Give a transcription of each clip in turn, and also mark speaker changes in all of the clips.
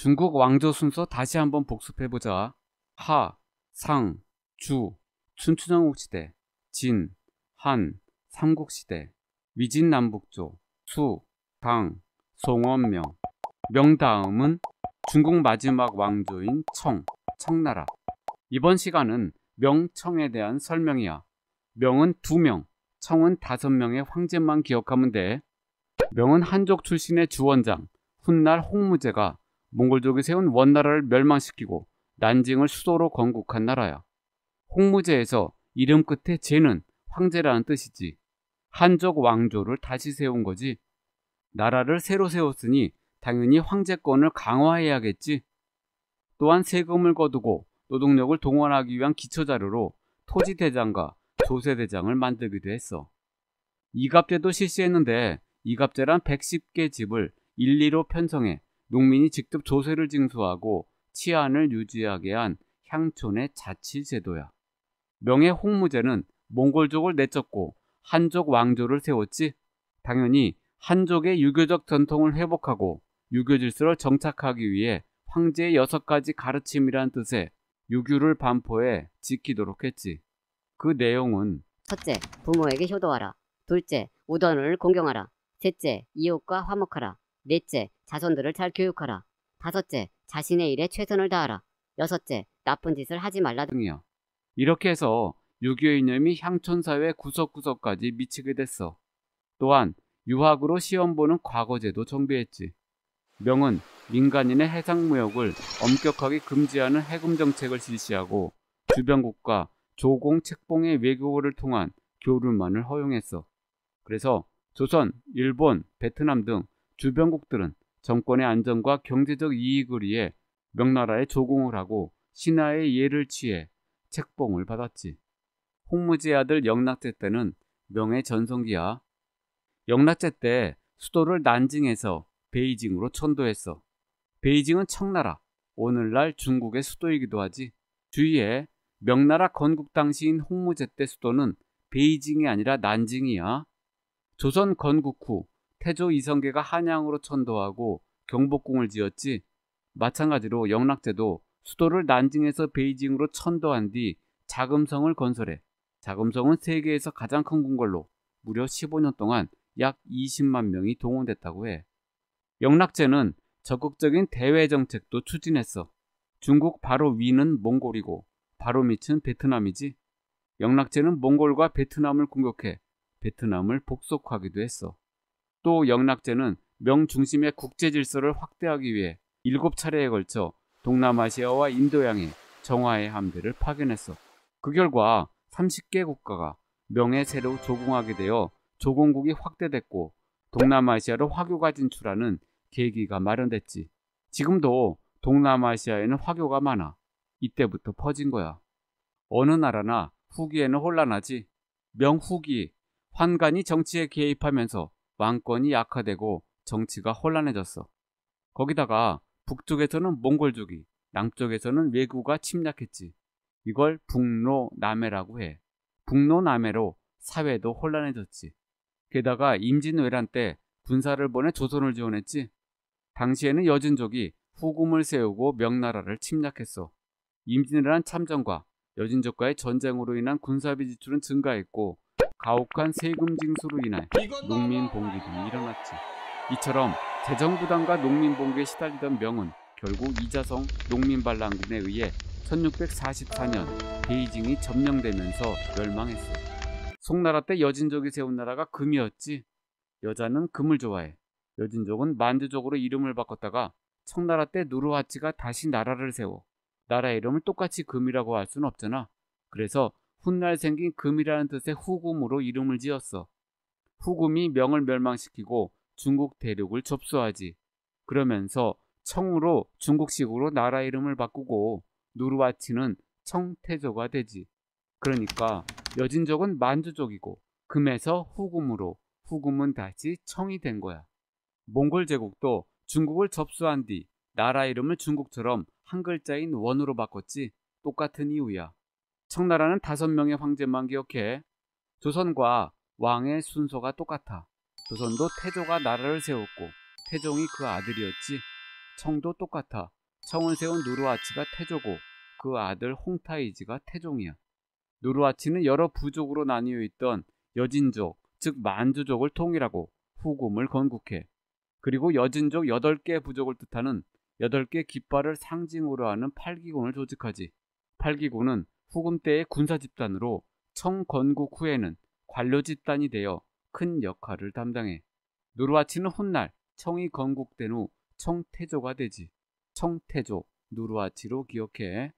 Speaker 1: 중국 왕조 순서 다시 한번 복습해보자. 하, 상, 주, 춘추전국 시대, 진, 한, 삼국시대, 위진남북조, 수, 강, 송원명. 명다음은 중국 마지막 왕조인 청, 청나라. 이번 시간은 명청에 대한 설명이야. 명은 두명 청은 다섯 명의 황제만 기억하면 돼. 명은 한족 출신의 주원장, 훗날 홍무제가 몽골족이 세운 원나라를 멸망시키고 난징을 수도로 건국한 나라야. 홍무제에서 이름 끝에 제는 황제라는 뜻이지. 한족 왕조를 다시 세운 거지. 나라를 새로 세웠으니 당연히 황제권을 강화해야겠지. 또한 세금을 거두고 노동력을 동원하기 위한 기초자료로 토지대장과 조세대장을 만들기도 했어. 이갑제도 실시했는데 이갑제란 110개 집을 일리로 편성해 농민이 직접 조세를 징수하고 치안을 유지하게 한 향촌의 자치제도야. 명예 홍무제는 몽골족을 내쫓고 한족 왕조를 세웠지. 당연히 한족의 유교적 전통을 회복하고 유교 질서를 정착하기 위해 황제의 여섯 가지 가르침이란 뜻의 유교를 반포해 지키도록 했지. 그 내용은 첫째, 부모에게 효도하라. 둘째, 우던을 공경하라. 셋째, 이웃과 화목하라. 넷째, 자손들을 잘 교육하라. 다섯째, 자신의 일에 최선을 다하라. 여섯째, 나쁜 짓을 하지 말라 등이요. 이렇게 해서 유교 이념이 향촌사회 구석구석까지 미치게 됐어. 또한 유학으로 시험 보는 과거제도 정비했지. 명은 민간인의 해상무역을 엄격하게 금지하는 해금정책을 실시하고 주변국과 조공 책봉의 외교를 통한 교류만을 허용했어. 그래서 조선, 일본, 베트남 등 주변국들은 정권의 안정과 경제적 이익을 위해 명나라에 조공을 하고 신하의 예를 취해 책봉을 받았지. 홍무지의 아들 영락제 때는 명의 전성기야. 영락제 때 수도를 난징에서 베이징으로 천도했어. 베이징은 청나라, 오늘날 중국의 수도이기도 하지. 주위에 명나라 건국 당시인 홍무제 때 수도는 베이징이 아니라 난징이야. 조선 건국 후 태조 이성계가 한양으로 천도하고 경복궁을 지었지 마찬가지로 영락제도 수도를 난징에서 베이징으로 천도한 뒤 자금성을 건설해 자금성은 세계에서 가장 큰 궁궐로 무려 15년 동안 약 20만 명이 동원됐다고 해. 영락제는 적극적인 대외 정책도 추진했어. 중국 바로 위는 몽골이고 바로 밑은 베트남이지. 영락제는 몽골과 베트남을 공격해 베트남을 복속하기도 했어. 또 영락제는 명중심의 국제 질서를 확대하기 위해 7차례에 걸쳐 동남아시아와 인도양의 정화의 함대를 파견했어. 그 결과 30개 국가가 명의 새로 조공하게 되어 조공국이 확대됐고 동남아시아로 화교가 진출하는 계기가 마련됐지. 지금도 동남아시아에는 화교가 많아. 이때부터 퍼진 거야. 어느 나라나 후기에는 혼란하지. 명후기, 환관이 정치에 개입하면서 왕권이 약화되고 정치가 혼란해졌어. 거기다가 북쪽에서는 몽골족이, 남쪽에서는 왜구가 침략했지. 이걸 북로남해라고 해. 북로남해로 사회도 혼란해졌지. 게다가 임진왜란 때 군사를 보내 조선을 지원했지. 당시에는 여진족이 후금을 세우고 명나라를 침략했어. 임진왜란 참전과 여진족과의 전쟁으로 인한 군사비 지출은 증가했고 가혹한 세금 징수로 인해 농민 봉기 등이 일어났지. 이처럼 재정 부담과 농민 봉기에 시달리던 명은 결국 이자성 농민 반란군에 의해 1644년 베이징이 점령되면서 멸망했어. 송나라 때 여진족이 세운 나라가 금이었지. 여자는 금을 좋아해. 여진족은 만주족으로 이름을 바꿨다가 청나라 때 누르하치가 다시 나라를 세워 나라 이름을 똑같이 금이라고 할 수는 없잖아. 그래서 훗날 생긴 금이라는 뜻의 후금으로 이름을 지었어. 후금이 명을 멸망시키고 중국 대륙을 접수하지. 그러면서 청으로 중국식으로 나라 이름을 바꾸고 누르와치는 청태조가 되지. 그러니까 여진족은 만주족이고 금에서 후금으로 후금은 다시 청이 된 거야. 몽골 제국도 중국을 접수한 뒤 나라 이름을 중국처럼 한 글자인 원으로 바꿨지 똑같은 이유야. 청나라는 다섯 명의 황제만 기억해 조선과 왕의 순서가 똑같아. 조선도 태조가 나라를 세웠고 태종이 그 아들이었지. 청도 똑같아. 청을 세운 누르아치가 태조고 그 아들 홍타이지가 태종이야. 누르아치는 여러 부족으로 나뉘어 있던 여진족, 즉 만주족을 통일하고 후금을 건국해. 그리고 여진족 8개 부족을 뜻하는 8개 깃발을 상징으로 하는 팔기군을 조직하지. 팔기군은 후금때의 군사 집단으로 청건국 후에는 관료 집단이 되어 큰 역할을 담당해 누르와치는 훗날 청이 건국된 후 청태조가 되지 청태조 누르와치로 기억해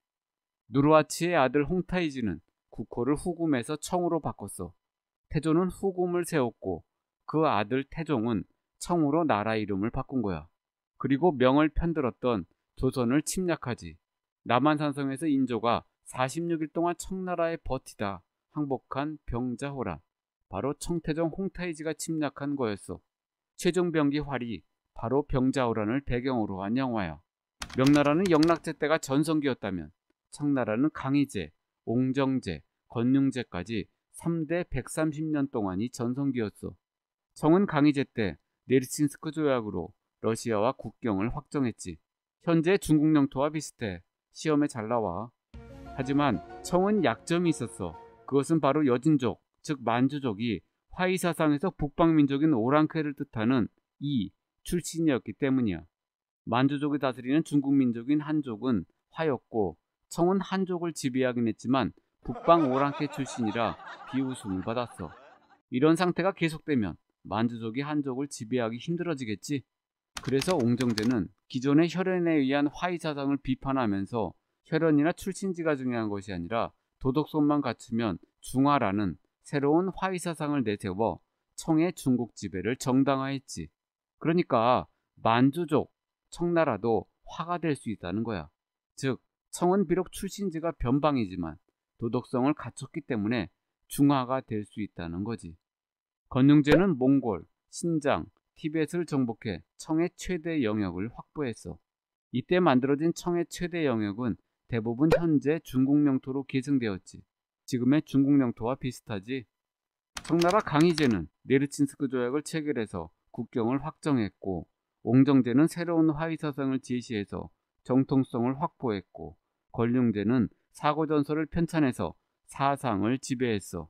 Speaker 1: 누르와치의 아들 홍타이지는 국호를 후금에서 청으로 바꿨어 태조는 후금을 세웠고 그 아들 태종은 청으로 나라 이름을 바꾼 거야 그리고 명을 편들었던 조선을 침략하지 남한산성에서 인조가 46일 동안 청나라에 버티다 항복한 병자호란 바로 청태종 홍타이지가 침략한 거였소. 최종병기 활이 바로 병자호란을 배경으로 한 영화야. 명나라는 영락제 때가 전성기였다면 청나라는 강희제, 옹정제, 건륭제까지 3대 130년 동안이 전성기였소. 청은 강희제 때 네르친스크 조약으로 러시아와 국경을 확정했지. 현재 중국 영토와 비슷해 시험에 잘 나와 하지만 청은 약점이 있었어. 그것은 바로 여진족, 즉 만주족이 화이 사상에서 북방 민족인 오랑캐를 뜻하는 이 출신이었기 때문이야. 만주족이 다스리는 중국 민족인 한족은 화였고 청은 한족을 지배하긴 했지만 북방 오랑캐 출신이라 비웃음을 받았어. 이런 상태가 계속되면 만주족이 한족을 지배하기 힘들어지겠지. 그래서 옹정제는 기존의 혈연에 의한 화이 사상을 비판하면서 혈연이나 출신지가 중요한 것이 아니라 도덕성만 갖추면 중화라는 새로운 화의사상을 내세워 청의 중국 지배를 정당화했지. 그러니까 만주족, 청나라도 화가 될 수 있다는 거야. 즉, 청은 비록 출신지가 변방이지만 도덕성을 갖췄기 때문에 중화가 될 수 있다는 거지. 건륭제는 몽골, 신장, 티벳을 정복해 청의 최대 영역을 확보했어. 이때 만들어진 청의 최대 영역은 대부분 현재 중국 영토로 계승되었지. 지금의 중국 영토와 비슷하지. 청나라 강희제는 네르친스크 조약을 체결해서 국경을 확정했고 옹정제는 새로운 화위사상을 제시해서 정통성을 확보했고 권룡제는 사고전설을 편찬해서 사상을 지배했어.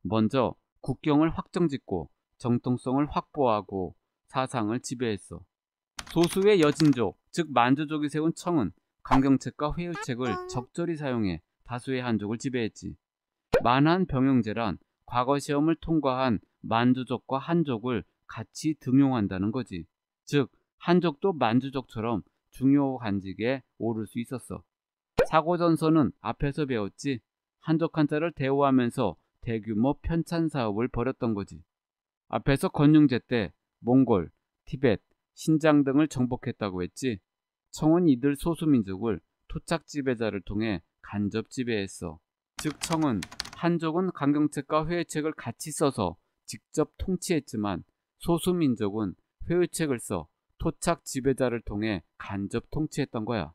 Speaker 1: 먼저 국경을 확정짓고 정통성을 확보하고 사상을 지배했어. 소수의 여진족, 즉 만주족이 세운 청은 감경책과 회유책을 적절히 사용해 다수의 한족을 지배했지. 만한 병영제란 과거 시험을 통과한 만주족과 한족을 같이 등용한다는 거지. 즉, 한족도 만주족처럼 중요 간직에 오를 수 있었어. 사고전선은 앞에서 배웠지 한족 한자를 대우하면서 대규모 편찬 사업을 벌였던 거지. 앞에서 건륭제 때 몽골, 티벳, 신장 등을 정복했다고 했지. 청은 이들 소수민족을 토착 지배자를 통해 간접 지배했어. 즉 청은 한족은 강경책과 회유책을 같이 써서 직접 통치했지만 소수민족은 회유책을 써 토착 지배자를 통해 간접 통치했던 거야.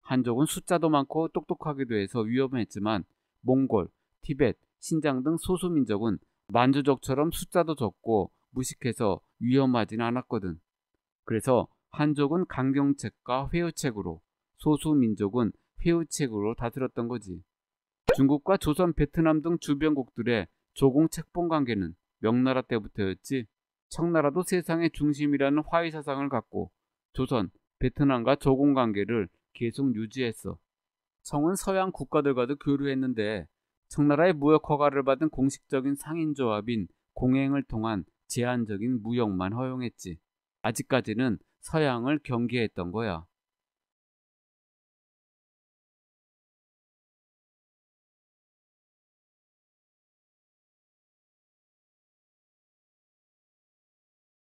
Speaker 1: 한족은 숫자도 많고 똑똑하기도 해서 위험했지만 몽골, 티벳, 신장 등 소수민족은 만주족처럼 숫자도 적고 무식해서 위험하진 않았거든. 그래서 한족은 강경책과 회유책으로 소수민족은 회유책으로 다스렸던 거지. 중국과 조선, 베트남 등 주변국들의 조공 책봉 관계는 명나라 때부터였지. 청나라도 세상의 중심이라는 화해 사상을 갖고 조선, 베트남과 조공 관계를 계속 유지했어. 청은 서양 국가들과도 교류했는데 청나라의 무역 허가를 받은 공식적인 상인 조합인 공행을 통한 제한적인 무역만 허용했지. 아직까지는 서양을 경계했던 거야.